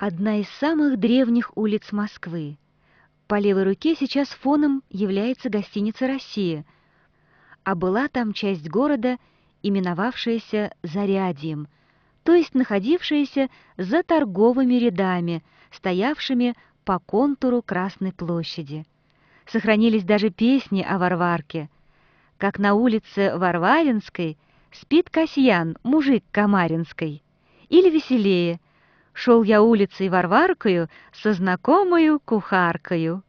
одна из самых древних улиц Москвы. По левой руке сейчас фоном является гостиница «Россия», а была там часть города, именовавшаяся Зарядьем, то есть находившаяся за торговыми рядами, стоявшими по контуру Красной площади. Сохранились даже песни о Варварке. Как на улице Варваринской спит Касьян, мужик Камаринской. Или веселее – шел я улицей Варваркою со знакомою кухаркою.